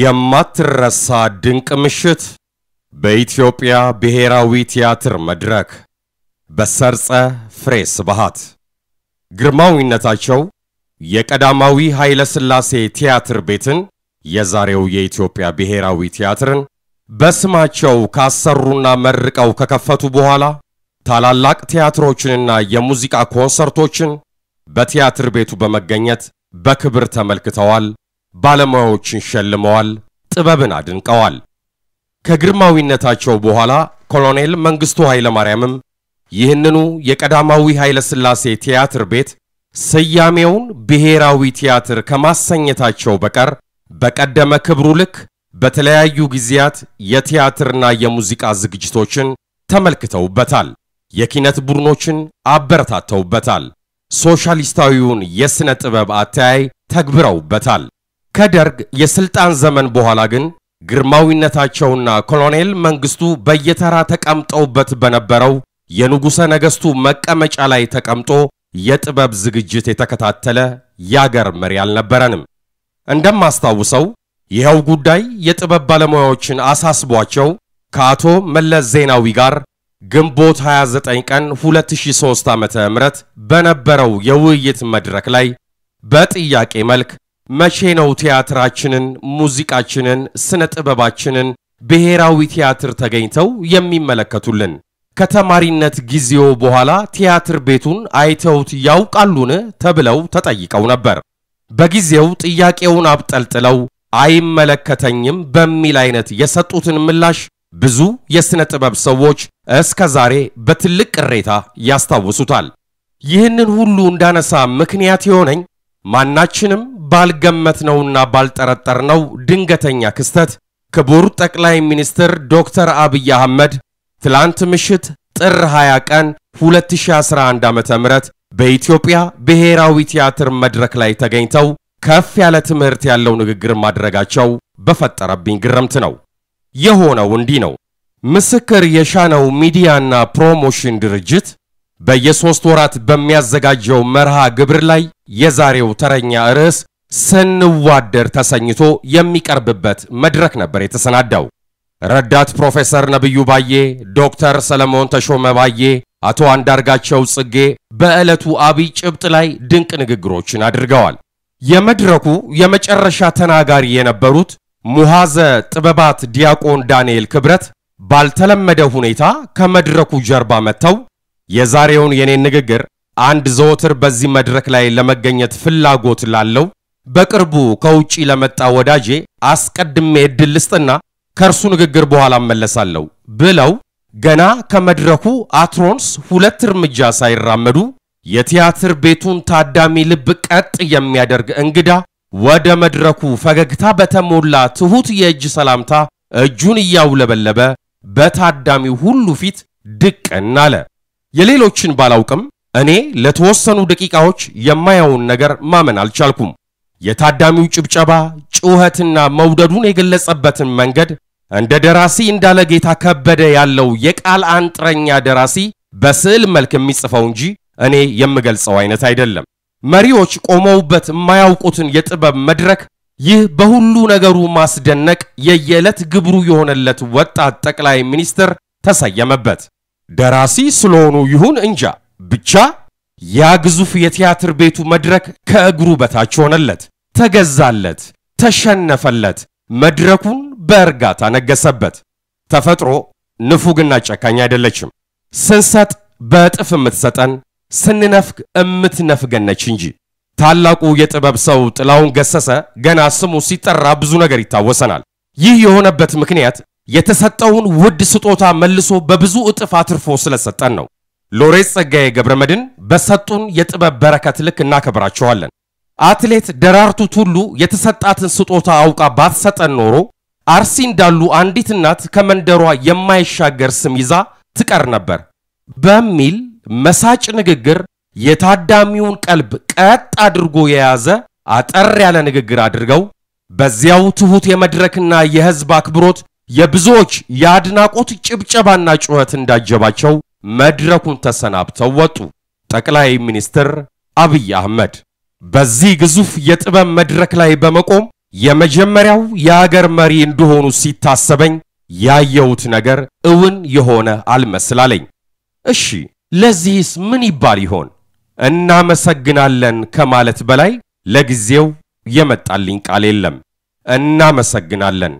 የማትረሳ ድንቅ ምሽት በኢትዮጵያ ብሔራዊ ቲያትር መድረክ በሰርጸ ፍሬ ስብሃት ግርማዊነታቸው የቀዳማዊ ኃይለ ሥላሴ ቲያትር ቤትን የዛሬው የኢትዮጵያ ብሔራዊ ቲያትርን በስማቸው ካሰሩና መርቀው ከከፈቱ በኋላ ታላላቅ ቲያትሮችንና የሙዚቃ ኮንሰርቶችን በቲያትር ቤቱ በመገኘት በክብር ተመልክተዋል ባለሙያዎችን ሸልመዋል፣ ጥበብን አድንቀዋል። ከግርማዊነታቸው በኋላ ኮሎኔል መንግስቱ ኃይለማርያምም ይህንኑ የቀዳማዊ ኃይለ ሥላሴ ቲያትር ቤት ስያሜውን ብሔራዊ ቲያትር ከማሰኘታቸው በቀር በቀደመ ክብሩ ልክ በተለያዩ ጊዜያት የቲያትርና የሙዚቃ ዝግጅቶችን ተመልክተውበታል። የኪነት ቡድኖችን አበረታተውበታል። ሶሻሊስታዊውን የሥነ ጥበብ አተያይ ተግብረውበታል። ከደርግ የስልጣን ዘመን በኋላ ግን ግርማዊነታቸውና ኮሎኔል መንግስቱ በየተራ ተቀምጠውበት በነበረው የንጉሠ ነገሥቱ መቀመጫ ላይ ተቀምጦ የጥበብ ዝግጅት የተከታተለ ያገር መሪ አልነበረንም። እንደማስታውሰው ይኸው ጉዳይ የጥበብ ባለሙያዎችን አሳስቧቸው ከአቶ መለስ ዜናዊ ጋር ግንቦት 29 ቀን 2003 ዓ.ም በነበረው የውይይት መድረክ ላይ በጥያቄ መልክ መቼ ነው ቲያትራችንን፣ ሙዚቃችንን፣ ስነ ጥበባችንን ብሔራዊ ቲያትር ተገኝተው የሚመለከቱልን? ከተማሪነት ጊዜው በኋላ ቲያትር ቤቱን አይተውት ያውቃሉን ተብለው ተጠይቀው ነበር። በጊዜው ጥያቄውን አብጠልጥለው አይመለከተኝም በሚል አይነት የሰጡትን ምላሽ ብዙ የሥነ ጥበብ ሰዎች እስከ ዛሬ በትልቅ ቅሬታ ያስታውሱታል። ይህንን ሁሉ እንዳነሳ ምክንያት የሆነኝ ማናችንም ባልገመት ነውና ባልጠረጠር ነው ድንገተኛ ክስተት ክቡር ጠቅላይ ሚኒስትር ዶክተር አብይ አህመድ ትላንት ምሽት ጥር 20 ቀን 2011 ዓ.ም በኢትዮጵያ ብሔራዊ ቲያትር መድረክ ላይ ተገኝተው ከፍ ያለ ትምህርት ያለው ንግግር ማድረጋቸው በፈጠረብኝ ግርምት ነው። የሆነው እንዲህ ነው። ምስክር የሻነው ሚዲያና ፕሮሞሽን ድርጅት በየሶስት ወራት በሚያዘጋጀው መርሃ ግብር ላይ የዛሬው ተረኛ ርዕስ ስንዋደር ተሰኝቶ የሚቀርብበት መድረክ ነበር የተሰናዳው። ረዳት ፕሮፌሰር ነቢዩ ባዬ፣ ዶክተር ሰለሞን ተሾመ ባዬ፣ አቶ አንዳርጋቸው ጽጌ በዕለቱ አብይ ጭብጥ ላይ ድንቅ ንግግሮችን አድርገዋል። የመድረኩ የመጨረሻ ተናጋሪ የነበሩት ሙሐዘ ጥበባት ዲያቆን ዳንኤል ክብረት ባልተለመደ ሁኔታ ከመድረኩ ጀርባ መጥተው የዛሬውን የኔን ንግግር አንድ ዘወትር በዚህ መድረክ ላይ ለመገኘት ፍላጎት ላለው በቅርቡ ከውጪ ለመጣ ወዳጄ አስቀድሜ እድል ልስጥና ከእርሱ ንግግር በኋላ እመለሳለሁ ብለው ገና ከመድረኩ አትሮንስ ሁለት እርምጃ ሳይራመዱ የቲያትር ቤቱን ታዳሚ ልብ ቀጥ የሚያደርግ እንግዳ ወደ መድረኩ ፈገግታ በተሞላ ትሑት የእጅ ሰላምታ እጁን እያውለበለበ በታዳሚው ሁሉ ፊት ድቅን አለ። የሌሎችን ባላውቅም እኔ ለተወሰኑ ደቂቃዎች የማየውን ነገር ማመን አልቻልኩም። የታዳሚው ጭብጨባ፣ ጩኸትና መውደዱን የገለጸበትን መንገድ እንደ ደራሲ እንዳለ ጌታ ከበደ ያለው የቃል አንጥረኛ ደራሲ በስዕል መልክ የሚጽፈው እንጂ እኔ የምገልጸው አይነት አይደለም። መሪዎች ቆመውበት የማያውቁትን የጥበብ መድረክ ይህ በሁሉ ነገሩ ማስደነቅ የየዕለት ግብሩ የሆነለት ወጣት ጠቅላይ ሚኒስትር ተሰየመበት። ደራሲ ስለሆኑ ይሁን እንጃ ብቻ ያ ግዙፍ የቲያትር ቤቱ መድረክ ከእግሩ በታች ሆነለት፣ ተገዛለት፣ ተሸነፈለት። መድረኩን በእርጋታ ነገሰበት። ተፈጥሮ ንፉግና ጨካኝ አይደለችም። ስንሰጥ በእጥፍ የምትሰጠን ስንነፍግ እምትነፍገነች እንጂ። ታላቁ የጥበብ ሰው ጥላሁን ገሰሰ ገና ስሙ ሲጠራ ብዙ ነገር ይታወሰናል። ይህ የሆነበት ምክንያት የተሰጠውን ውድ ስጦታ መልሶ በብዙ እጥፍ አትርፎ ስለሰጠን ነው። ሎሬት ጸጋዬ መድን በሰጡን የጥበብ በረከት ልክ እናከብራቸዋለን። አትሌት ደራርቱ ቱሉ የተሰጣትን ስጦታ አውቃ ባትሰጠን ኖሮ አርሲ እንዳሉ አንዲት እናት ከመንደሯ የማይሻገር ስም ይዛ ትቀር ነበር በሚል መሳጭ ንግግር የታዳሚውን ቀልብ ቀጥ አድርጎ የያዘ አጠር ያለ ንግግር አድርገው በዚያው ትሑት የመድረክና የሕዝብ አክብሮት የብዙዎች የአድናቆት ጭብጨባና ጩኸት እንዳጀባቸው መድረኩን ተሰናብተው ወጡ። ጠቅላይ ሚኒስትር አብይ አህመድ በዚህ ግዙፍ የጥበብ መድረክ ላይ በመቆም የመጀመሪያው የአገር መሪ እንደሆኑ ሲታሰበኝ ያየሁት ነገር እውን የሆነ አልመስላለኝ። እሺ ለዚህስ ምን ይባል ይሆን? እናመሰግናለን ከማለት በላይ ለጊዜው የመጣልኝ ቃል የለም። እናመሰግናለን።